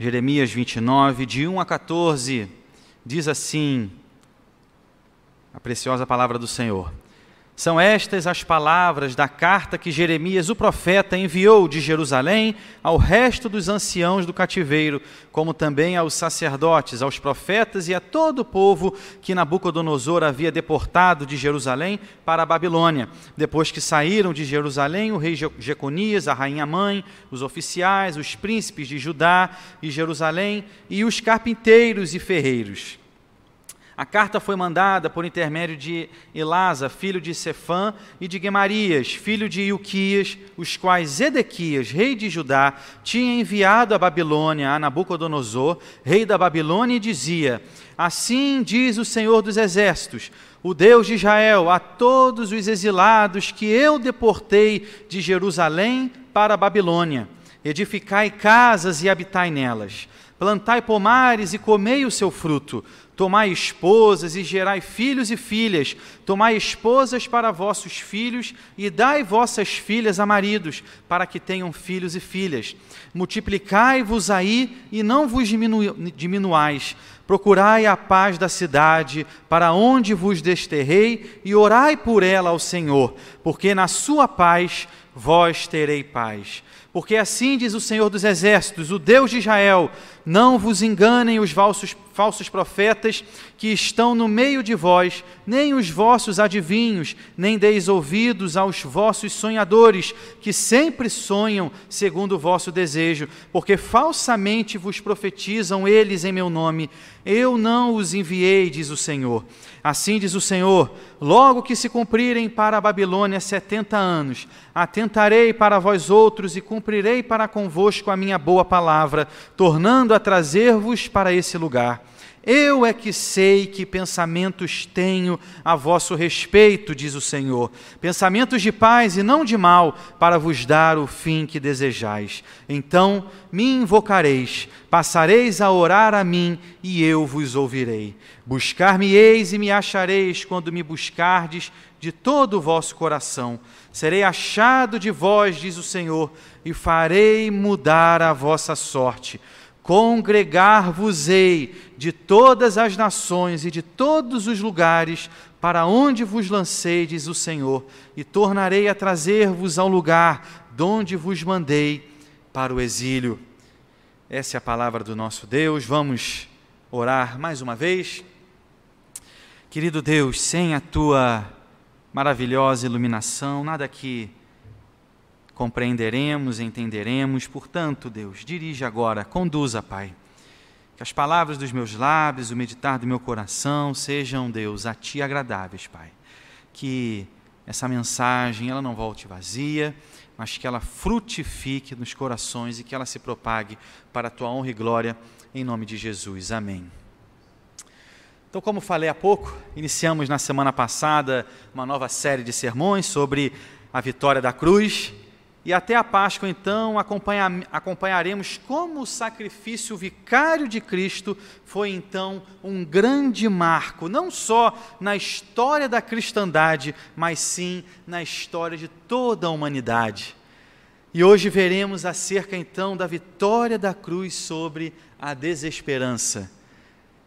Jeremias 29, de 1 a 14, diz assim a preciosa palavra do Senhor. São estas as palavras da carta que Jeremias, o profeta, enviou de Jerusalém ao resto dos anciãos do cativeiro, como também aos sacerdotes, aos profetas e a todo o povo que Nabucodonosor havia deportado de Jerusalém para a Babilônia. Depois que saíram de Jerusalém, o rei Jeconias, a rainha mãe, os oficiais, os príncipes de Judá e Jerusalém e os carpinteiros e ferreiros. A carta foi mandada por intermédio de Elasa, filho de Cefã, e de Gemarias, filho de Ilquias, os quais Edequias, rei de Judá, tinha enviado à Babilônia a Nabucodonosor, rei da Babilônia, e dizia: Assim diz o Senhor dos Exércitos, o Deus de Israel, a todos os exilados que eu deportei de Jerusalém para a Babilônia Edificai casas e habitai nelas, plantai pomares e comei o seu fruto, tomai esposas e gerai filhos e filhas, tomai esposas para vossos filhos e dai vossas filhas a maridos, para que tenham filhos e filhas. Multiplicai-vos aí e não vos diminu diminuais. Procurai a paz da cidade, para onde vos desterrei, e orai por ela ao Senhor, porque na sua paz vós terei paz. Porque assim diz o Senhor dos Exércitos, o Deus de Israel: não vos enganem os falsos, falsos profetas que estão no meio de vós, nem os vossos adivinhos, nem deis ouvidos aos vossos sonhadores, que sempre sonham segundo o vosso desejo, porque falsamente vos profetizam eles em meu nome. Eu não os enviei, diz o Senhor. Assim diz o Senhor: logo que se cumprirem para a Babilônia setenta anos, atentarei para vós outros e cumprirei para convosco a minha boa palavra, tornando a trazer-vos para esse lugar. Eu é que sei que pensamentos tenho a vosso respeito, diz o Senhor, pensamentos de paz e não de mal, para vos dar o fim que desejais. Então me invocareis, passareis a orar a mim e eu vos ouvirei. Buscar-me-eis e me achareis quando me buscardes de todo o vosso coração. Serei achado de vós, diz o Senhor, e farei mudar a vossa sorte. Congregar-vos-ei de todas as nações e de todos os lugares para onde vos lancei, diz o Senhor, e tornarei a trazer-vos ao lugar de onde vos mandei para o exílio. Essa é a palavra do nosso Deus. Vamos orar mais uma vez. Querido Deus, sem a tua maravilhosa iluminação, nada que compreenderemos, entenderemos. Portanto, Deus, dirige agora, conduza, Pai. Que as palavras dos meus lábios, o meditar do meu coração sejam, Deus, a Ti agradáveis, Pai. Que essa mensagem ela não volte vazia, mas que ela frutifique nos corações e que ela se propague para a tua honra e glória, em nome de Jesus. Amém. Então, como falei há pouco, iniciamos na semana passada uma nova série de sermões sobre a vitória da cruz e até a Páscoa, então, acompanharemos como o sacrifício vicário de Cristo foi, então, um grande marco, não só na história da cristandade, mas sim na história de toda a humanidade. E hoje veremos acerca, então, da vitória da cruz sobre a desesperança.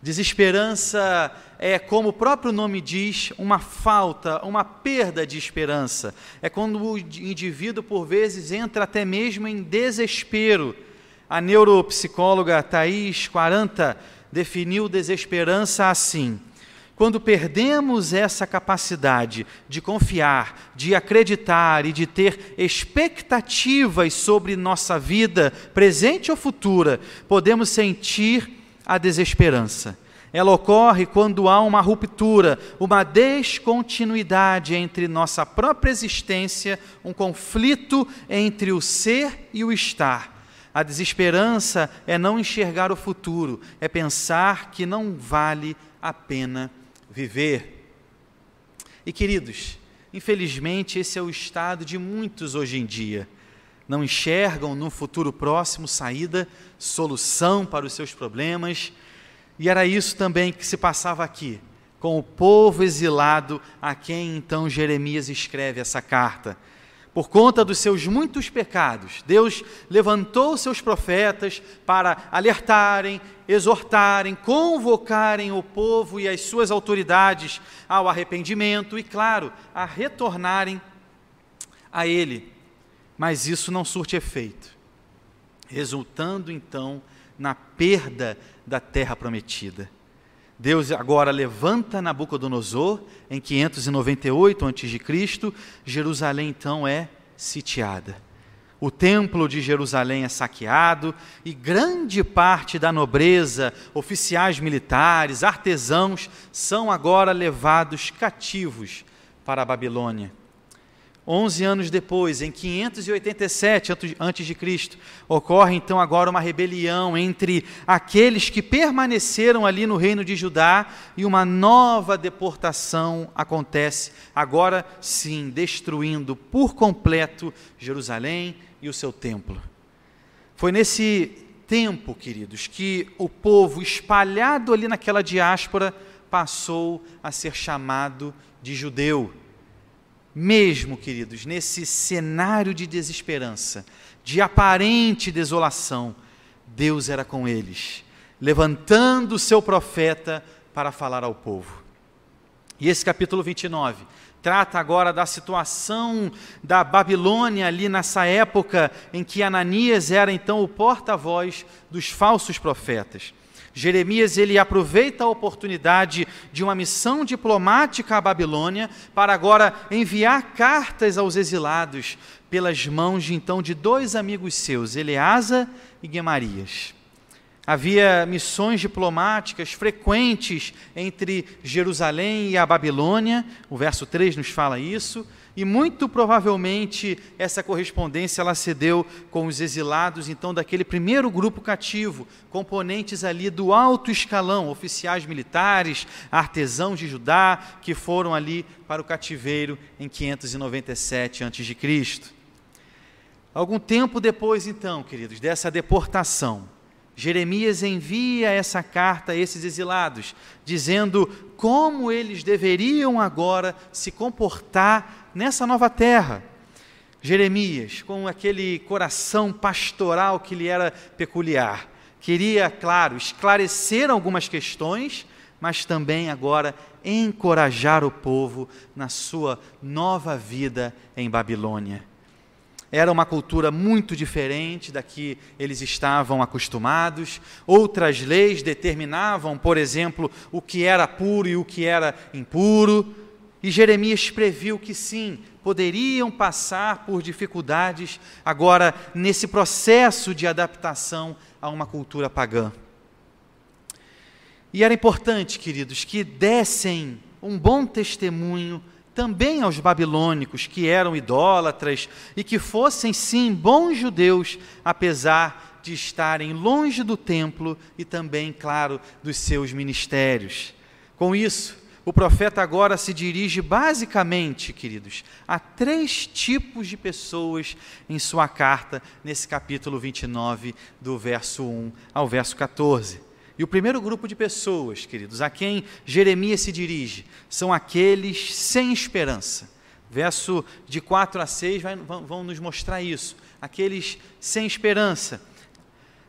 Desesperança é, como o próprio nome diz, uma falta, uma perda de esperança. É quando o indivíduo, por vezes, entra até mesmo em desespero. A neuropsicóloga Thais 40 definiu desesperança assim: quando perdemos essa capacidade de confiar, de acreditar e de ter expectativas sobre nossa vida, presente ou futura, podemos sentir a desesperança. Ela ocorre quando há uma ruptura, uma descontinuidade entre nossa própria existência, um conflito entre o ser e o estar. A desesperança é não enxergar o futuro, é pensar que não vale a pena viver. E queridos, infelizmente esse é o estado de muitos hoje em dia não enxergam no futuro próximo saída, solução para os seus problemas. E era isso também que se passava aqui, com o povo exilado a quem então Jeremias escreve essa carta. Por conta dos seus muitos pecados, Deus levantou seus profetas para alertarem, exortarem, convocarem o povo e as suas autoridades ao arrependimento e, claro, a retornarem a Ele mas isso não surte efeito, resultando então na perda da terra prometida. Deus agora levanta Nabucodonosor em 598 a.C., Jerusalém então é sitiada. O templo de Jerusalém é saqueado e grande parte da nobreza, oficiais militares, artesãos, são agora levados cativos para a Babilônia. 11 anos depois, em 587 a.C., ocorre então agora uma rebelião entre aqueles que permaneceram ali no reino de Judá e uma nova deportação acontece, agora sim, destruindo por completo Jerusalém e o seu templo. Foi nesse tempo, queridos, que o povo espalhado ali naquela diáspora passou a ser chamado de judeu mesmo, queridos, nesse cenário de desesperança, de aparente desolação, Deus era com eles, levantando o seu profeta para falar ao povo. E esse capítulo 29 trata agora da situação da Babilônia ali nessa época em que Ananias era então o porta-voz dos falsos profetas. Jeremias ele aproveita a oportunidade de uma missão diplomática à Babilônia para agora enviar cartas aos exilados pelas mãos de então de dois amigos seus, Eleasa e Guemarias. Havia missões diplomáticas frequentes entre Jerusalém e a Babilônia, o verso 3 nos fala isso, e muito provavelmente essa correspondência ela se deu com os exilados, então, daquele primeiro grupo cativo, componentes ali do alto escalão, oficiais militares, artesãos de Judá, que foram ali para o cativeiro em 597 a.C. Algum tempo depois, então, queridos, dessa deportação, Jeremias envia essa carta a esses exilados, dizendo como eles deveriam agora se comportar nessa nova terra. Jeremias, com aquele coração pastoral que lhe era peculiar, queria, claro, esclarecer algumas questões, mas também agora encorajar o povo na sua nova vida em Babilônia era uma cultura muito diferente da que eles estavam acostumados. Outras leis determinavam, por exemplo, o que era puro e o que era impuro. E Jeremias previu que sim, poderiam passar por dificuldades agora nesse processo de adaptação a uma cultura pagã. E era importante, queridos, que dessem um bom testemunho também aos babilônicos, que eram idólatras e que fossem sim bons judeus, apesar de estarem longe do templo e também, claro, dos seus ministérios. Com isso, o profeta agora se dirige basicamente, queridos, a três tipos de pessoas em sua carta, nesse capítulo 29, do verso 1 ao verso 14. E o primeiro grupo de pessoas, queridos, a quem Jeremias se dirige, são aqueles sem esperança. Verso de 4 a 6 vai, vão, vão nos mostrar isso. Aqueles sem esperança.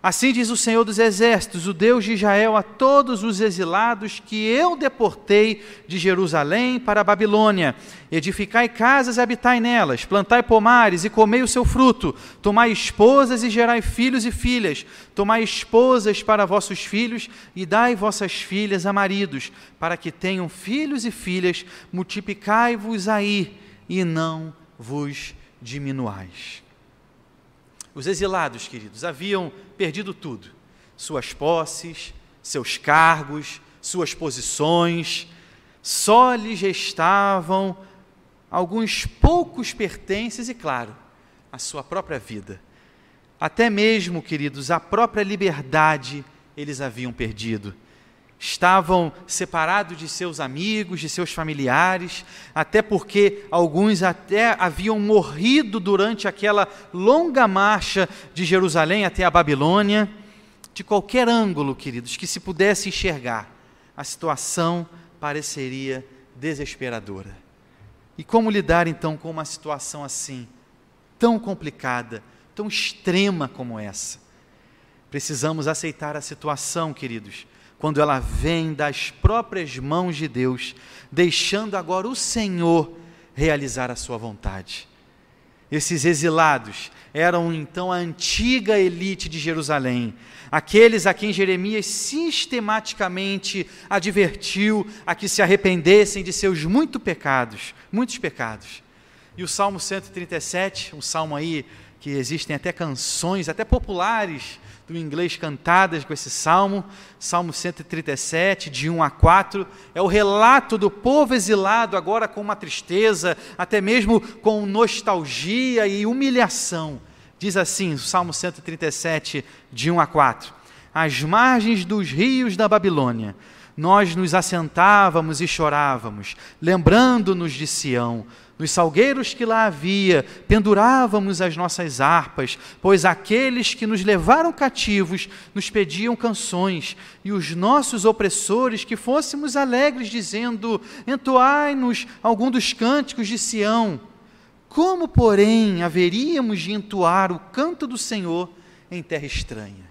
Assim diz o Senhor dos Exércitos, o Deus de Israel, a todos os exilados que eu deportei de Jerusalém para a Babilônia: Edificai casas e habitai nelas, plantai pomares e comei o seu fruto, tomai esposas e gerai filhos e filhas, tomai esposas para vossos filhos e dai vossas filhas a maridos, para que tenham filhos e filhas, multiplicai-vos aí e não vos diminuais. Os exilados, queridos, haviam perdido tudo: suas posses, seus cargos, suas posições. Só lhes restavam alguns poucos pertences e, claro, a sua própria vida. Até mesmo, queridos, a própria liberdade eles haviam perdido estavam separados de seus amigos, de seus familiares, até porque alguns até haviam morrido durante aquela longa marcha de Jerusalém até a Babilônia. De qualquer ângulo, queridos, que se pudesse enxergar, a situação pareceria desesperadora. E como lidar então com uma situação assim, tão complicada, tão extrema como essa? Precisamos aceitar a situação, queridos, quando ela vem das próprias mãos de Deus, deixando agora o Senhor realizar a sua vontade. Esses exilados eram então a antiga elite de Jerusalém, aqueles a quem Jeremias sistematicamente advertiu a que se arrependessem de seus muito pecados, muitos pecados. E o Salmo 137, um salmo aí que existem até canções, até populares, do inglês cantadas com esse salmo, Salmo 137, de 1 a 4, é o relato do povo exilado agora com uma tristeza, até mesmo com nostalgia e humilhação. Diz assim, o Salmo 137, de 1 a 4: Às margens dos rios da Babilônia, nós nos assentávamos e chorávamos, lembrando-nos de Sião nos salgueiros que lá havia, pendurávamos as nossas harpas, pois aqueles que nos levaram cativos nos pediam canções, e os nossos opressores que fôssemos alegres, dizendo: Entoai-nos algum dos cânticos de Sião. Como, porém, haveríamos de entoar o canto do Senhor em terra estranha?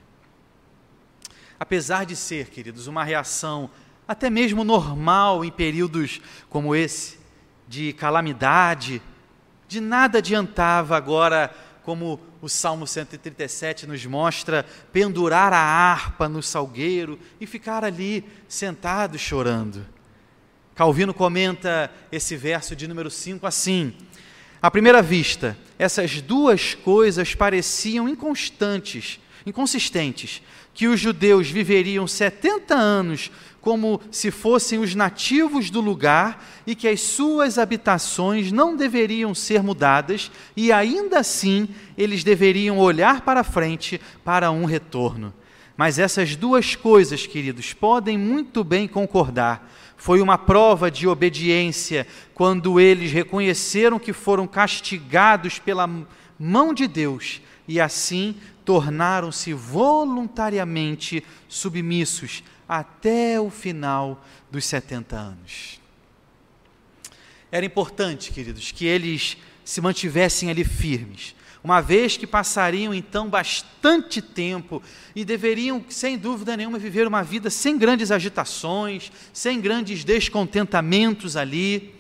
Apesar de ser, queridos, uma reação até mesmo normal em períodos como esse, de calamidade, de nada adiantava agora, como o Salmo 137 nos mostra, pendurar a harpa no salgueiro e ficar ali sentado chorando. Calvino comenta esse verso de número 5 assim: À primeira vista, essas duas coisas pareciam inconstantes, inconsistentes, que os judeus viveriam 70 anos como se fossem os nativos do lugar e que as suas habitações não deveriam ser mudadas, e ainda assim eles deveriam olhar para frente para um retorno. Mas essas duas coisas, queridos, podem muito bem concordar. Foi uma prova de obediência quando eles reconheceram que foram castigados pela mão de Deus e assim tornaram-se voluntariamente submissos até o final dos 70 anos. Era importante, queridos, que eles se mantivessem ali firmes, uma vez que passariam então bastante tempo e deveriam, sem dúvida nenhuma, viver uma vida sem grandes agitações, sem grandes descontentamentos ali.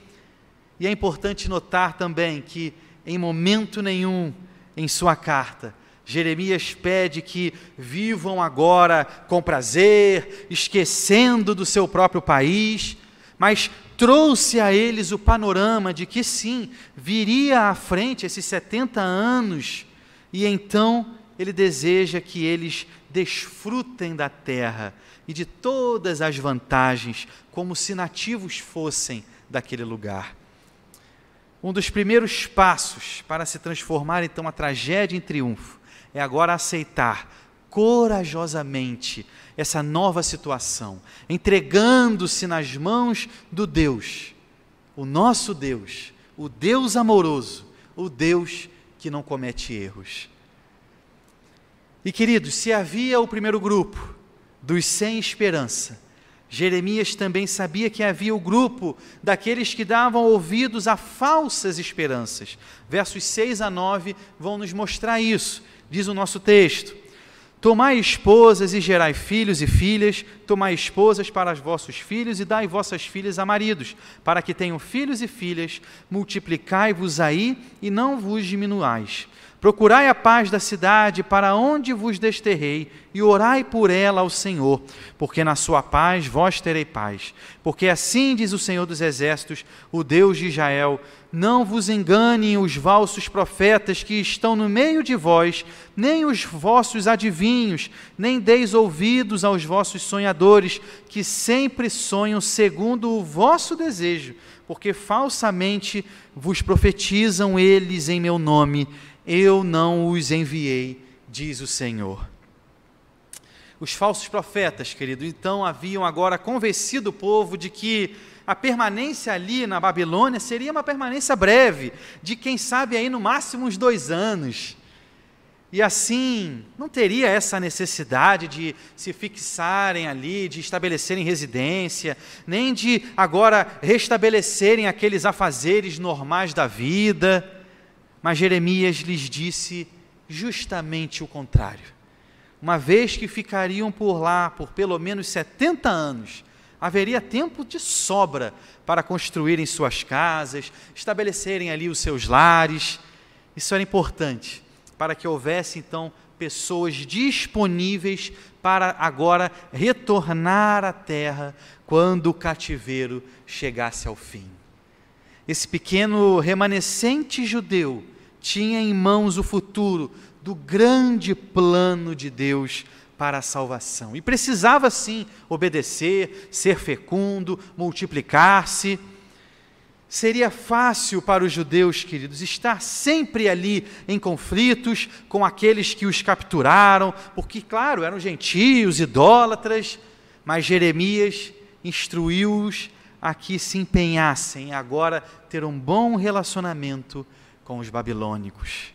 E é importante notar também que, em momento nenhum, em sua carta, Jeremias pede que vivam agora com prazer, esquecendo do seu próprio país, mas trouxe a eles o panorama de que sim, viria à frente esses 70 anos, e então ele deseja que eles desfrutem da terra e de todas as vantagens, como se nativos fossem daquele lugar. Um dos primeiros passos para se transformar então a tragédia em triunfo é agora aceitar corajosamente essa nova situação, entregando-se nas mãos do Deus, o nosso Deus, o Deus amoroso, o Deus que não comete erros. E queridos, se havia o primeiro grupo dos sem esperança, Jeremias também sabia que havia o grupo daqueles que davam ouvidos a falsas esperanças. Versos 6 a 9 vão nos mostrar isso diz o nosso texto: Tomai esposas e gerai filhos e filhas, Tomai esposas para os vossos filhos e dai vossas filhas a maridos, para que tenham filhos e filhas, multiplicai-vos aí e não vos diminuais. Procurai a paz da cidade para onde vos desterrei e orai por ela ao Senhor, porque na sua paz vós terei paz. Porque assim diz o Senhor dos Exércitos, o Deus de Israel: Não vos enganem os falsos profetas que estão no meio de vós, nem os vossos adivinhos, nem deis ouvidos aos vossos sonhadores sonhadores que sempre sonham segundo o vosso desejo, porque falsamente vos profetizam eles em meu nome. Eu não os enviei, diz o Senhor. Os falsos profetas, querido, então haviam agora convencido o povo de que a permanência ali na Babilônia seria uma permanência breve, de quem sabe aí no máximo uns dois anos. E assim, não teria essa necessidade de se fixarem ali, de estabelecerem residência, nem de agora restabelecerem aqueles afazeres normais da vida. Mas Jeremias lhes disse justamente o contrário. Uma vez que ficariam por lá por pelo menos 70 anos, haveria tempo de sobra para construírem suas casas, estabelecerem ali os seus lares. Isso era importante para que houvesse então pessoas disponíveis para agora retornar à terra quando o cativeiro chegasse ao fim. Esse pequeno remanescente judeu tinha em mãos o futuro do grande plano de Deus para a salvação. E precisava sim obedecer, ser fecundo, multiplicar-se Seria fácil para os judeus, queridos, estar sempre ali em conflitos com aqueles que os capturaram, porque, claro, eram gentios, idólatras, mas Jeremias instruiu-os a que se empenhassem agora ter um bom relacionamento com os babilônicos.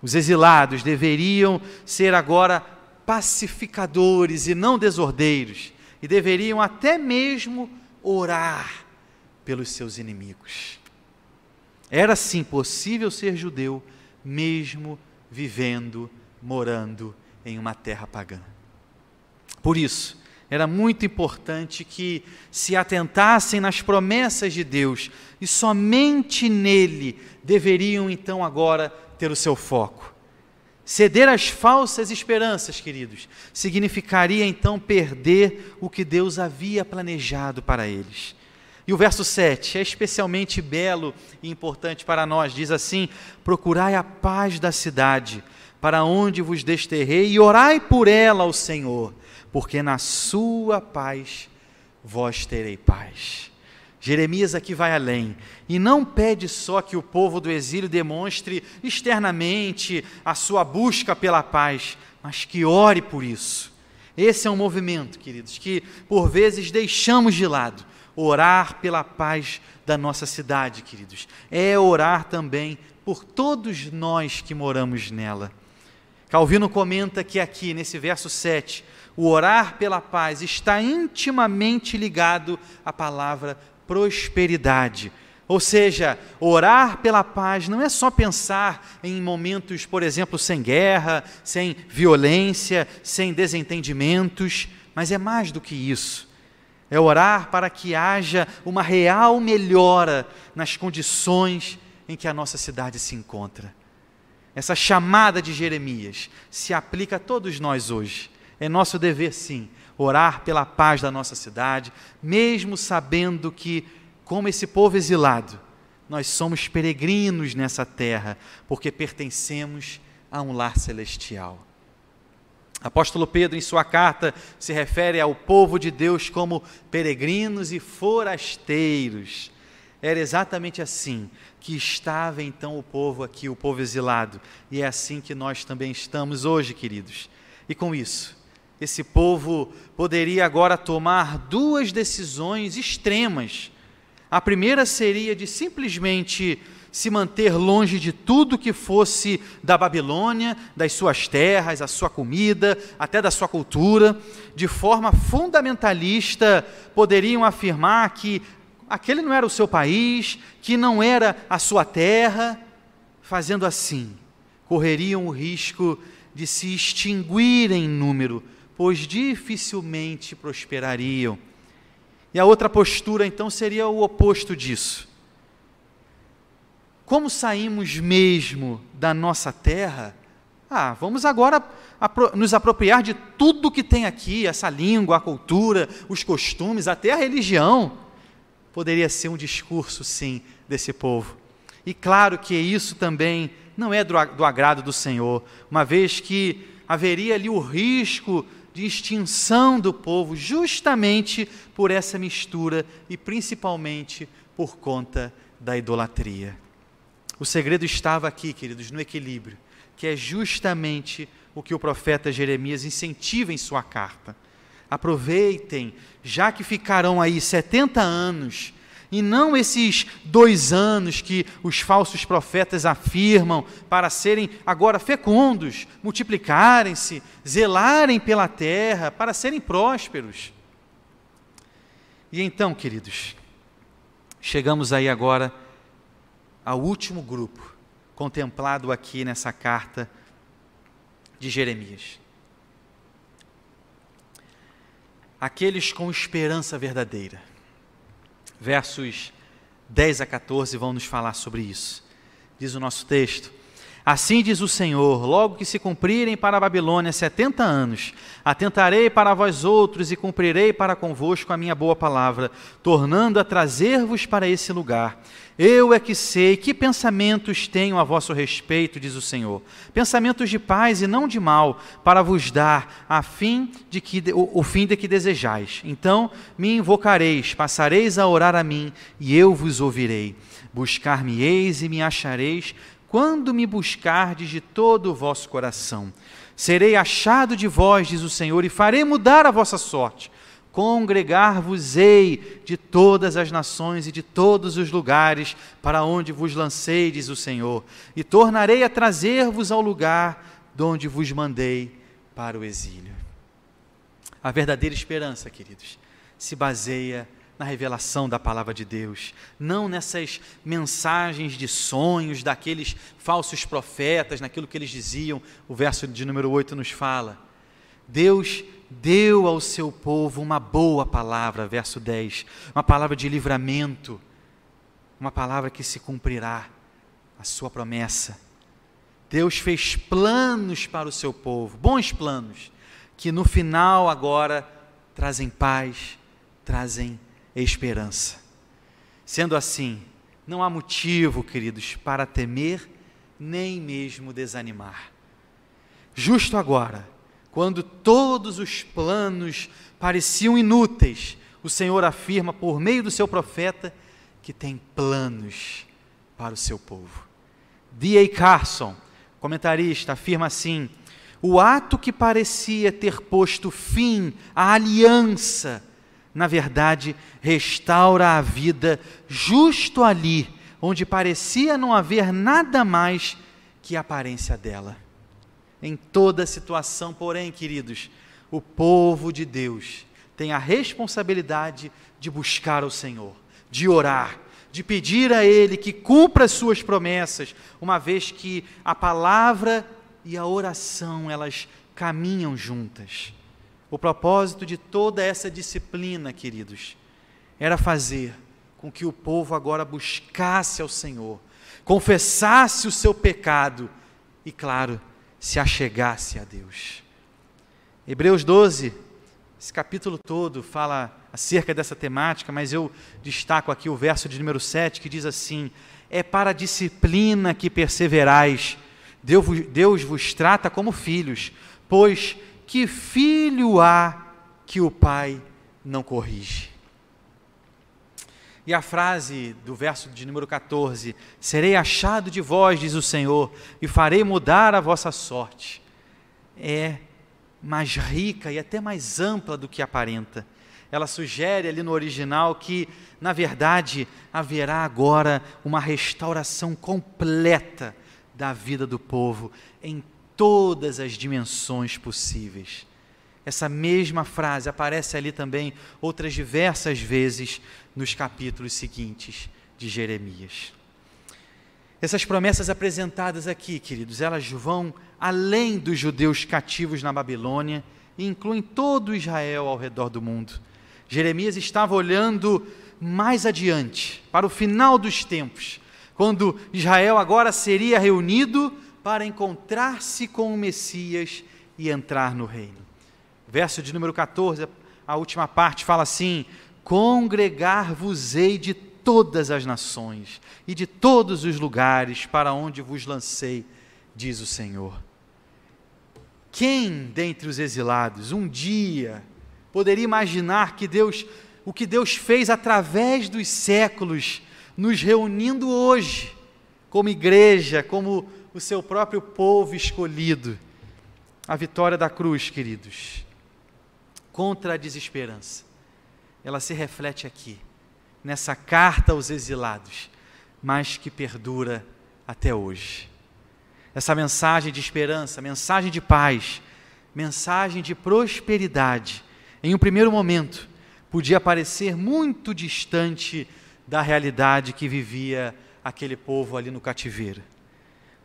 Os exilados deveriam ser agora pacificadores e não desordeiros, e deveriam até mesmo orar pelos seus inimigos. Era sim possível ser judeu, mesmo vivendo, morando em uma terra pagã. Por isso, era muito importante que se atentassem nas promessas de Deus e somente nele deveriam então agora ter o seu foco. Ceder às falsas esperanças, queridos, significaria então perder o que Deus havia planejado para eles. E o verso 7 é especialmente belo e importante para nós. Diz assim: Procurai a paz da cidade, para onde vos desterrei, e orai por ela ao Senhor, porque na sua paz vós terei paz. Jeremias aqui vai além e não pede só que o povo do exílio demonstre externamente a sua busca pela paz, mas que ore por isso. Esse é um movimento, queridos, que por vezes deixamos de lado orar pela paz da nossa cidade, queridos. É orar também por todos nós que moramos nela. Calvino comenta que aqui, nesse verso 7, o orar pela paz está intimamente ligado à palavra prosperidade. Ou seja, orar pela paz não é só pensar em momentos, por exemplo, sem guerra, sem violência, sem desentendimentos, mas é mais do que isso é orar para que haja uma real melhora nas condições em que a nossa cidade se encontra. Essa chamada de Jeremias se aplica a todos nós hoje. É nosso dever, sim, orar pela paz da nossa cidade, mesmo sabendo que, como esse povo exilado, nós somos peregrinos nessa terra, porque pertencemos a um lar celestial. Apóstolo Pedro, em sua carta, se refere ao povo de Deus como peregrinos e forasteiros. Era exatamente assim que estava então o povo aqui, o povo exilado, e é assim que nós também estamos hoje, queridos. E com isso, esse povo poderia agora tomar duas decisões extremas. A primeira seria de simplesmente se manter longe de tudo que fosse da Babilônia, das suas terras, a sua comida, até da sua cultura. De forma fundamentalista, poderiam afirmar que aquele não era o seu país, que não era a sua terra. Fazendo assim, correriam o risco de se extinguirem em número, pois dificilmente prosperariam. E a outra postura, então, seria o oposto disso como saímos mesmo da nossa terra, ah, vamos agora nos apropriar de tudo que tem aqui, essa língua, a cultura, os costumes, até a religião. Poderia ser um discurso, sim, desse povo. E claro que isso também não é do, do agrado do Senhor, uma vez que haveria ali o risco de extinção do povo, justamente por essa mistura e principalmente por conta da idolatria. O segredo estava aqui, queridos, no equilíbrio, que é justamente o que o profeta Jeremias incentiva em sua carta. Aproveitem, já que ficarão aí 70 anos, e não esses dois anos que os falsos profetas afirmam para serem agora fecundos, multiplicarem-se, zelarem pela terra, para serem prósperos. E então, queridos, chegamos aí agora ao último grupo contemplado aqui nessa carta de Jeremias. Aqueles com esperança verdadeira. Versos 10 a 14 vão nos falar sobre isso. Diz o nosso texto: Assim diz o Senhor: logo que se cumprirem para a Babilônia setenta anos, atentarei para vós outros e cumprirei para convosco a minha boa palavra, tornando a trazer-vos para esse lugar. Eu é que sei que pensamentos tenho a vosso respeito, diz o Senhor. Pensamentos de paz e não de mal, para vos dar a fim de que o, o fim de que desejais. Então me invocareis, passareis a orar a mim, e eu vos ouvirei. Buscar-me-eis e me achareis quando me buscardes de todo o vosso coração. Serei achado de vós, diz o Senhor, e farei mudar a vossa sorte. Congregar-vos-ei de todas as nações e de todos os lugares para onde vos lancei, diz o Senhor, e tornarei a trazer-vos ao lugar de onde vos mandei para o exílio. A verdadeira esperança, queridos, se baseia na revelação da palavra de Deus, não nessas mensagens de sonhos daqueles falsos profetas, naquilo que eles diziam, o verso de número 8 nos fala. Deus deu ao seu povo uma boa palavra, verso 10, uma palavra de livramento, uma palavra que se cumprirá, a sua promessa. Deus fez planos para o seu povo, bons planos, que no final agora trazem paz, trazem e esperança. Sendo assim, não há motivo, queridos, para temer nem mesmo desanimar. Justo agora, quando todos os planos pareciam inúteis, o Senhor afirma por meio do seu profeta que tem planos para o seu povo. D.A. Carson, comentarista, afirma assim: o ato que parecia ter posto fim à aliança na verdade, restaura a vida justo ali onde parecia não haver nada mais que a aparência dela. Em toda situação, porém, queridos, o povo de Deus tem a responsabilidade de buscar o Senhor, de orar, de pedir a Ele que cumpra as suas promessas, uma vez que a palavra e a oração elas caminham juntas. O propósito de toda essa disciplina, queridos, era fazer com que o povo agora buscasse ao Senhor, confessasse o seu pecado e, claro, se achegasse a Deus. Hebreus 12, esse capítulo todo fala acerca dessa temática, mas eu destaco aqui o verso de número 7 que diz assim: É para a disciplina que perseverais, Deus, Deus vos trata como filhos, pois que filho há que o pai não corrige? E a frase do verso de número 14: Serei achado de vós, diz o Senhor, e farei mudar a vossa sorte, é mais rica e até mais ampla do que aparenta. Ela sugere ali no original que, na verdade, haverá agora uma restauração completa da vida do povo em todas as dimensões possíveis. Essa mesma frase aparece ali também outras diversas vezes nos capítulos seguintes de Jeremias. Essas promessas apresentadas aqui, queridos, elas vão além dos judeus cativos na Babilônia e incluem todo Israel ao redor do mundo. Jeremias estava olhando mais adiante, para o final dos tempos, quando Israel agora seria reunido para encontrar-se com o Messias e entrar no reino. Verso de número 14, a última parte fala assim: Congregar-vos-ei de todas as nações e de todos os lugares para onde vos lancei, diz o Senhor. Quem dentre os exilados um dia poderia imaginar que Deus, o que Deus fez através dos séculos, nos reunindo hoje, como igreja, como o seu próprio povo escolhido. A vitória da cruz, queridos, contra a desesperança, ela se reflete aqui, nessa carta aos exilados, mas que perdura até hoje. Essa mensagem de esperança, mensagem de paz, mensagem de prosperidade, em um primeiro momento, podia parecer muito distante da realidade que vivia aquele povo ali no cativeiro.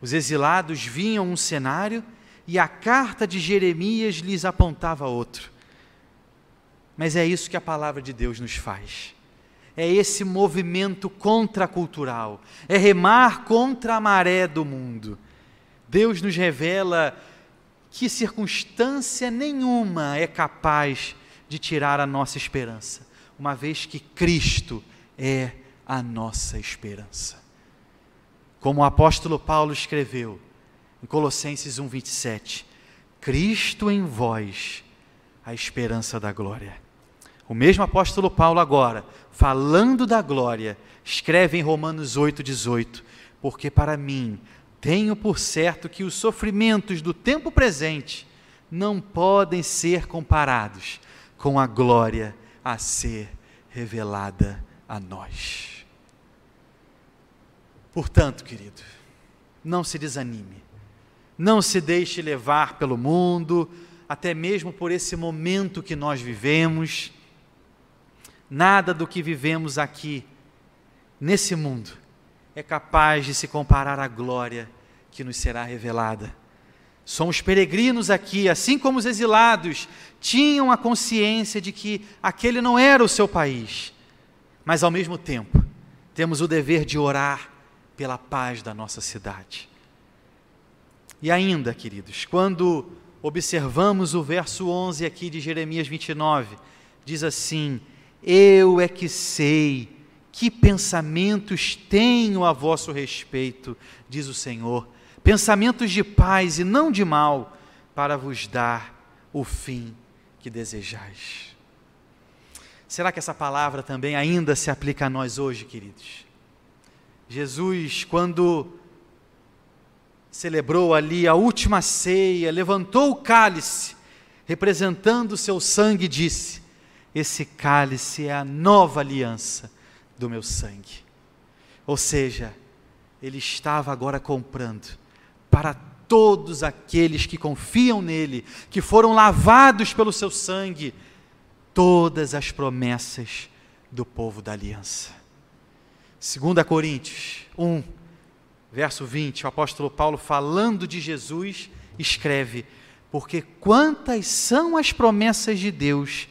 Os exilados vinham um cenário e a carta de Jeremias lhes apontava outro. Mas é isso que a palavra de Deus nos faz. É esse movimento contracultural, é remar contra a maré do mundo. Deus nos revela que circunstância nenhuma é capaz de tirar a nossa esperança, uma vez que Cristo é a nossa esperança como o apóstolo Paulo escreveu em Colossenses 1:27, Cristo em vós, a esperança da glória. O mesmo apóstolo Paulo agora, falando da glória, escreve em Romanos 8:18, porque para mim tenho por certo que os sofrimentos do tempo presente não podem ser comparados com a glória a ser revelada a nós. Portanto, querido, não se desanime, não se deixe levar pelo mundo, até mesmo por esse momento que nós vivemos. Nada do que vivemos aqui, nesse mundo, é capaz de se comparar à glória que nos será revelada. Somos peregrinos aqui, assim como os exilados tinham a consciência de que aquele não era o seu país, mas ao mesmo tempo temos o dever de orar pela paz da nossa cidade. E ainda, queridos, quando observamos o verso 11 aqui de Jeremias 29, diz assim: Eu é que sei que pensamentos tenho a vosso respeito, diz o Senhor, pensamentos de paz e não de mal, para vos dar o fim que desejais. Será que essa palavra também ainda se aplica a nós hoje, queridos? Jesus, quando celebrou ali a última ceia, levantou o cálice, representando o seu sangue, disse: Esse cálice é a nova aliança do meu sangue. Ou seja, ele estava agora comprando para todos aqueles que confiam nele, que foram lavados pelo seu sangue, todas as promessas do povo da aliança. 2 Coríntios 1, verso 20, o apóstolo Paulo, falando de Jesus, escreve: Porque quantas são as promessas de Deus,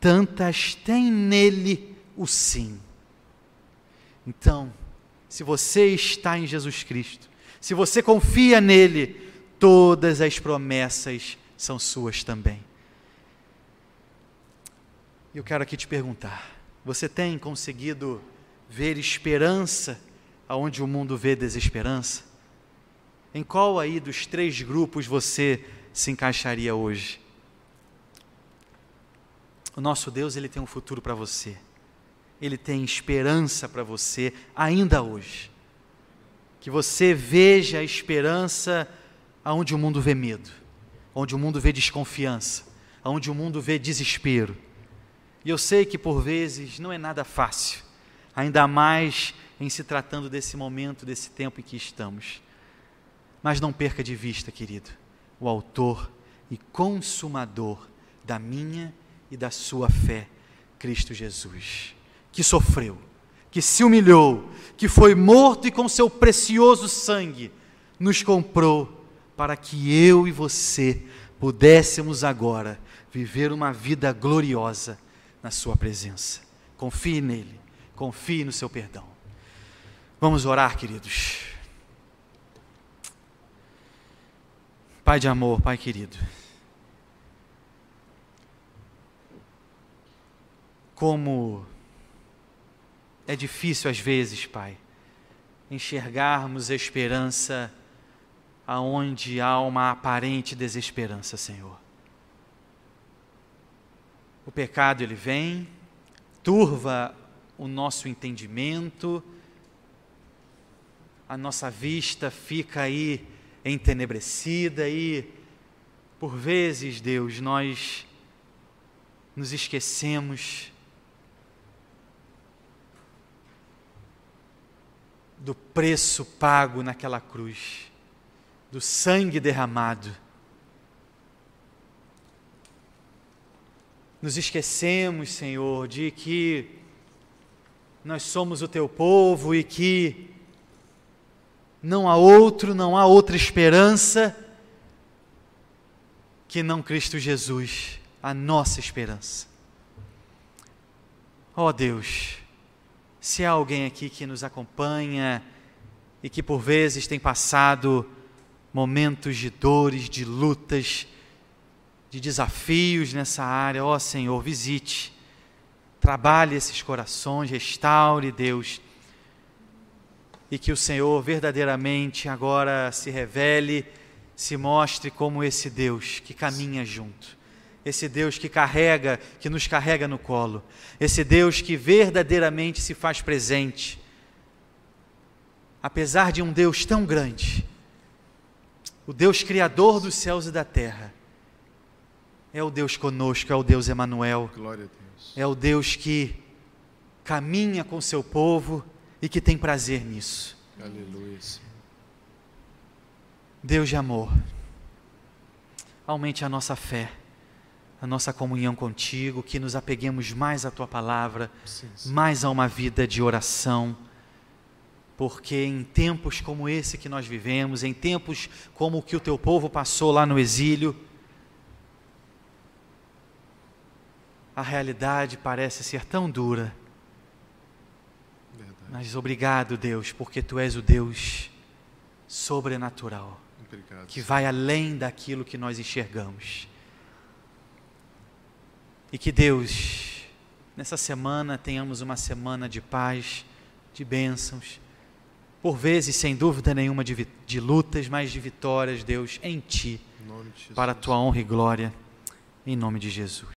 tantas tem nele o sim. Então, se você está em Jesus Cristo, se você confia nele, todas as promessas são suas também. E eu quero aqui te perguntar: você tem conseguido ver esperança aonde o mundo vê desesperança? Em qual aí dos três grupos você se encaixaria hoje? O nosso Deus, ele tem um futuro para você. Ele tem esperança para você ainda hoje. Que você veja a esperança aonde o mundo vê medo, onde o mundo vê desconfiança, aonde o mundo vê desespero. E eu sei que por vezes não é nada fácil ainda mais em se tratando desse momento, desse tempo em que estamos. Mas não perca de vista, querido, o Autor e Consumador da minha e da sua fé, Cristo Jesus, que sofreu, que se humilhou, que foi morto e com seu precioso sangue nos comprou para que eu e você pudéssemos agora viver uma vida gloriosa na Sua presença. Confie nele confie no seu perdão. Vamos orar, queridos. Pai de amor, Pai querido. Como é difícil às vezes, Pai, enxergarmos esperança aonde há uma aparente desesperança, Senhor. O pecado ele vem, turva o nosso entendimento, a nossa vista fica aí entenebrecida e, por vezes, Deus, nós nos esquecemos do preço pago naquela cruz, do sangue derramado. Nos esquecemos, Senhor, de que nós somos o teu povo e que não há outro, não há outra esperança que não Cristo Jesus, a nossa esperança. Ó oh Deus, se há alguém aqui que nos acompanha e que por vezes tem passado momentos de dores, de lutas, de desafios nessa área, ó oh Senhor, visite Trabalhe esses corações, restaure, Deus. E que o Senhor verdadeiramente agora se revele, se mostre como esse Deus que caminha junto. Esse Deus que carrega, que nos carrega no colo. Esse Deus que verdadeiramente se faz presente. Apesar de um Deus tão grande, o Deus Criador dos céus e da terra, é o Deus conosco, é o Deus Emanuel. Glória a Deus. É o Deus que caminha com seu povo e que tem prazer nisso. Aleluia. Deus de amor, aumente a nossa fé, a nossa comunhão contigo, que nos apeguemos mais à tua palavra, sim, sim. mais a uma vida de oração, porque em tempos como esse que nós vivemos, em tempos como o que o teu povo passou lá no exílio, a realidade parece ser tão dura. Verdade. Mas obrigado, Deus, porque tu és o Deus sobrenatural obrigado, que vai além daquilo que nós enxergamos. E que Deus, nessa semana, tenhamos uma semana de paz, de bênçãos, por vezes, sem dúvida nenhuma, de, de lutas, mas de vitórias, Deus, em Ti, em para a Tua honra e glória, em nome de Jesus.